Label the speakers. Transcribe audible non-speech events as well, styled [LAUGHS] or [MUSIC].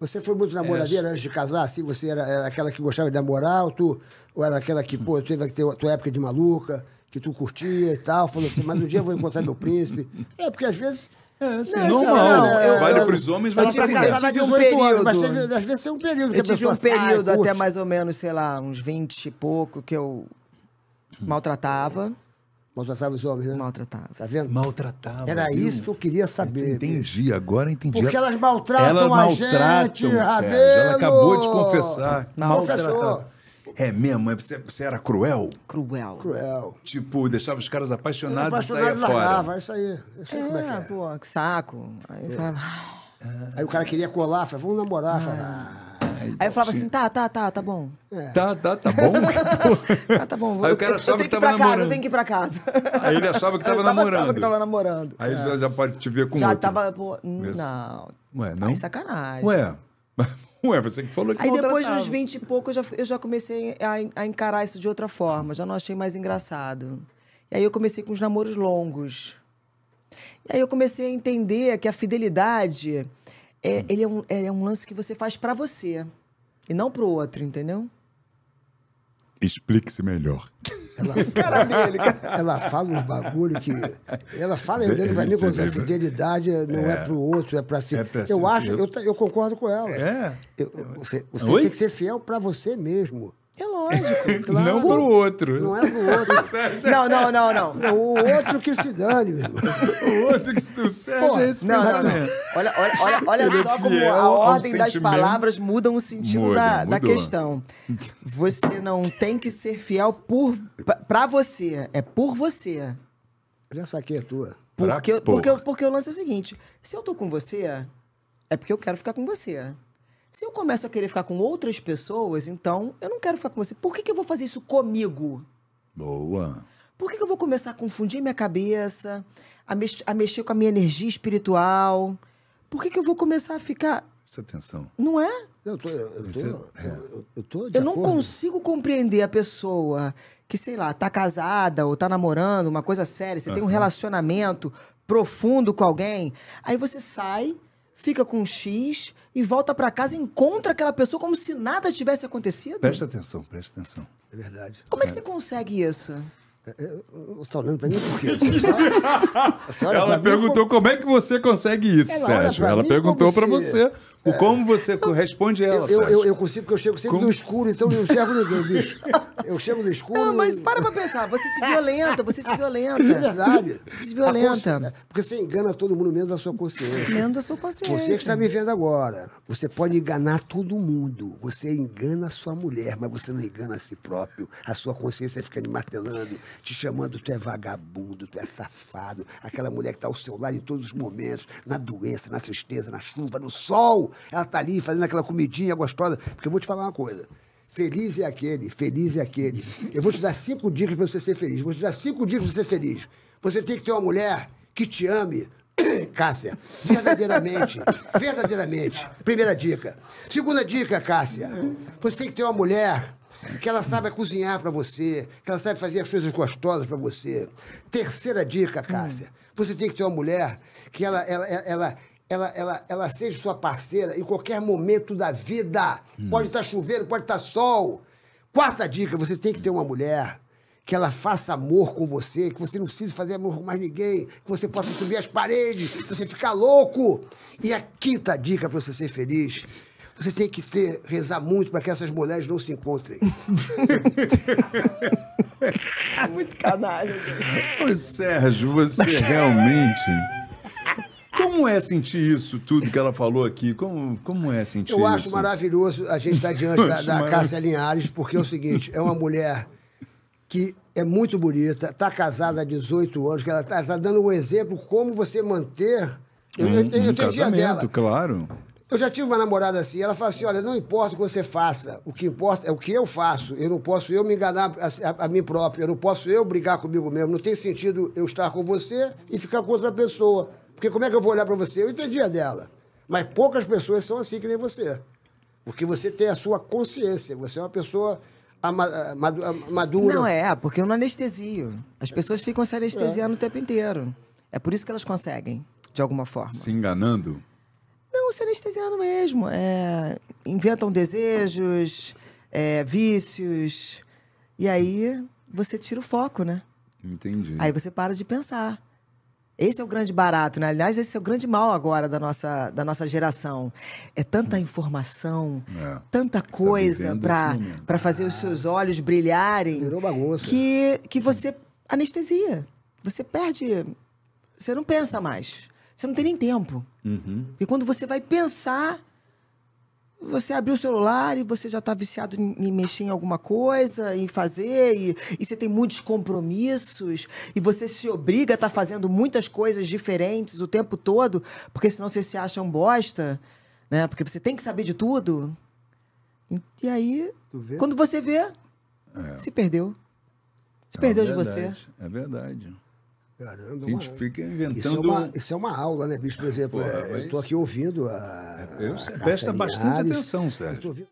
Speaker 1: Você foi muito namoradeira é. antes de casar, assim? Você era, era aquela que gostava de namorar, ou, tu, ou era aquela que, pô, teve a tua época de maluca, que tu curtia e tal, falou assim, mas um dia eu vou encontrar meu príncipe. É, porque às vezes é, assim, não, normal. Não, é, é, eu, vale para os homens, vale para as mulheres. Eu tive um período. Anos, mas teve, às vezes tem é um período que eu a tive um período sai, até curte.
Speaker 2: mais ou menos, sei lá, uns 20 e pouco, que eu maltratava. Maltratava os homens, né? Maltratava. Tá vendo? Maltratava. Era isso
Speaker 1: que eu queria saber. Entendi, agora entendi. Porque elas maltratam elas a maltratam, gente, Sérgio. Ela acabou de confessar. Maltratava. É mesmo? É, você, você, era cruel?
Speaker 2: Cruel. Cruel.
Speaker 1: Tipo, deixava os caras apaixonados, apaixonado e saia fora. Largava,
Speaker 2: isso aí. é, como é que é. pô, que saco. Aí, é. Falava... aí o cara queria colar, falava, vamos namorar. Ah. Falava, ah, Aí, eu falava assim, tá, tá, tá, tá bom. É. Tá, tá, tá bom? [LAUGHS] tá, tá bom. Vou, aí o cara achava que, que tava namorando. Casa, eu tenho que ir pra casa.
Speaker 1: Aí ele achava que tava eu namorando. achava que tava
Speaker 2: namorando. Aí é. já, já pode te ver com já outro. Já tava, pô, não. Ué, tá não? Aí sacanagem. Ué, [LAUGHS] Ué, você que falou que Aí depois dos 20 e pouco, eu já, eu já comecei a, a, encarar isso de outra forma. Já não achei mais engraçado. E aí eu comecei com os namoros longos. E aí eu comecei a entender que a fidelidade é, ele, é um, é um lance que você faz para você e não pro outro, entendeu? Explique-se melhor.
Speaker 1: Ela, [LAUGHS] cara dele, ela fala uns bagulho que. Ela fala, eu lembro vai quando a fidelidade não é, é pro outro, é pra si. É pra eu si acho, eu, eu, concordo com ela. É. Eu, você, você tem que ser fiel para você mesmo. É lógico, [LAUGHS] claro. Não pro outro. Não é pro outro. [LAUGHS] Sérgio... É- não, não, não, não, O outro que se dane, meu irmão.
Speaker 2: [LAUGHS] O outro que se dane. O Sérgio é esse não, pensamento. Não. Olha, olha, olha, é só como a ordem das palavras mudam o sentido Muda, da, da questão. Você não tem que ser fiel por, pra, pra você. É por você. Essa aqui é tua. Porque, porque, porque, porque o lance é o seguinte. Se eu tô com você, é porque eu quero ficar com você. Se eu começo a querer ficar com outras pessoas, então eu não quero ficar com você. Por que, que eu vou fazer isso comigo?
Speaker 1: Boa.
Speaker 2: Por que, que eu vou começar a confundir minha cabeça, a, mex a mexer com a minha energia espiritual? Por que, que eu vou começar a ficar. Presta atenção. Não é? Eu, tô,
Speaker 1: eu, é- é. eu, tô, eu, eu, tô
Speaker 2: eu não consigo compreender a pessoa que, sei lá, tá casada ou tá namorando, uma coisa séria, você uhum. tem um relacionamento profundo com alguém, aí você sai fica com um X e volta para casa e encontra aquela pessoa como se nada tivesse acontecido? Presta
Speaker 1: atenção, presta atenção. É verdade.
Speaker 2: Como é que você consegue isso?
Speaker 1: Eu estou olhando para mim porque. Ela perguntou mim, como é que você consegue isso, Sérgio. Ela perguntou para você é. como você eu, responde ela. Eu, eu, eu, consigo, porque eu chego sempre como? no escuro, então eu não enxergo ninguém, bicho. Eu chego
Speaker 2: no escuro. Não, mas para pra pensar. Você se violenta, você se violenta. É verdade. Você se violenta. É,
Speaker 1: porque você engana todo mundo, menos a sua consciência. Menos a
Speaker 2: sua consciência. Você que está me
Speaker 1: vendo agora. Você pode enganar todo mundo. Você engana a sua mulher, mas você não engana a si próprio. A sua consciência fica lhe martelando te chamando, tu é vagabundo, tu é safado, aquela mulher que está ao seu lado em todos os momentos, na doença, na tristeza, na chuva, no sol, ela tá ali fazendo aquela comidinha gostosa. Porque eu vou te falar uma coisa. Feliz é aquele, feliz é aquele. Eu vou te dar cinco dicas para você ser feliz. Vou te dar cinco dicas para você ser feliz. Você tem que ter uma mulher que te ame, [COUGHS] Cássia, verdadeiramente, verdadeiramente. Primeira dica. Segunda dica, Cássia. Você tem que ter uma mulher que ela saiba cozinhar para você, que ela saiba fazer as coisas gostosas para você. Terceira dica, Cássia, hum. você tem que ter uma mulher que ela, ela, ela, ela, ela, ela seja sua parceira em qualquer momento da vida. Hum. Pode estar tá chovendo, pode estar tá sol. Quarta dica, você tem que ter uma mulher que ela faça amor com você, que você não precise fazer amor com mais ninguém, que você possa subir as paredes, você ficar louco. E a quinta dica para você ser feliz você tem que ter, rezar muito para que essas mulheres não se encontrem. [LAUGHS]
Speaker 2: Tá muito canalha. Ô, Sérgio, você realmente. Como é sentir isso tudo que ela falou aqui? Como, como é sentir isso? Eu acho
Speaker 1: maravilhoso a gente estar tá diante da, [LAUGHS] da Cássia Linhares, porque é o seguinte, é uma mulher que é muito bonita, está casada há 18 anos, que ela está tá dando um exemplo como você manter... Eu, um, eu, eu um casamento, dela. claro. Eu já tive uma namorada assim, ela fala assim: olha, não importa o que você faça, o que importa é o que eu faço. Eu não posso eu me enganar a, a, a mim próprio, eu não posso eu brigar comigo mesmo. Não tem sentido eu estar com você e ficar com outra pessoa. Porque como é que eu vou olhar para você? Eu entendi a dela. Mas poucas pessoas são assim que nem você. Porque você tem a sua consciência, você é uma pessoa ah, ah, madura. Não
Speaker 2: é, porque eu não anestesio. As pessoas ficam se anestesiando é. o tempo inteiro. É por isso que elas conseguem, de alguma forma. Se enganando? Não, se anestesiando mesmo. É, inventam desejos, é, vícios. E aí você tira o foco, né? Entendi. Aí você para de pensar. Esse é o grande barato, né? Aliás, esse é o grande mal agora da nossa, da nossa geração. É tanta hum. informação, é. tanta tá coisa para fazer ah. os seus ah. olhos brilharem. Virou bagunça. Que, que você anestesia. Você perde. Você não pensa mais. Você não tem nem tempo. Uhum. Porque quando você vai pensar, você abriu o celular e você já está viciado em mexer em alguma coisa, em fazer, e, e você tem muitos compromissos, e você se obriga a estar tá fazendo muitas coisas diferentes o tempo todo, porque senão você se acha um bosta, né? Porque você tem que saber de tudo. E, e aí, quando você vê, é. se perdeu. Se é perdeu verdade, de você.
Speaker 1: É verdade. Caramba, a gente uma... fica inventando. Isso é, uma, isso é uma aula, né, bicho? Por exemplo, é, mas... eu estou aqui ouvindo a.
Speaker 2: Eu a presta bastante atenção,
Speaker 1: Sérgio. Eu tô ouvindo...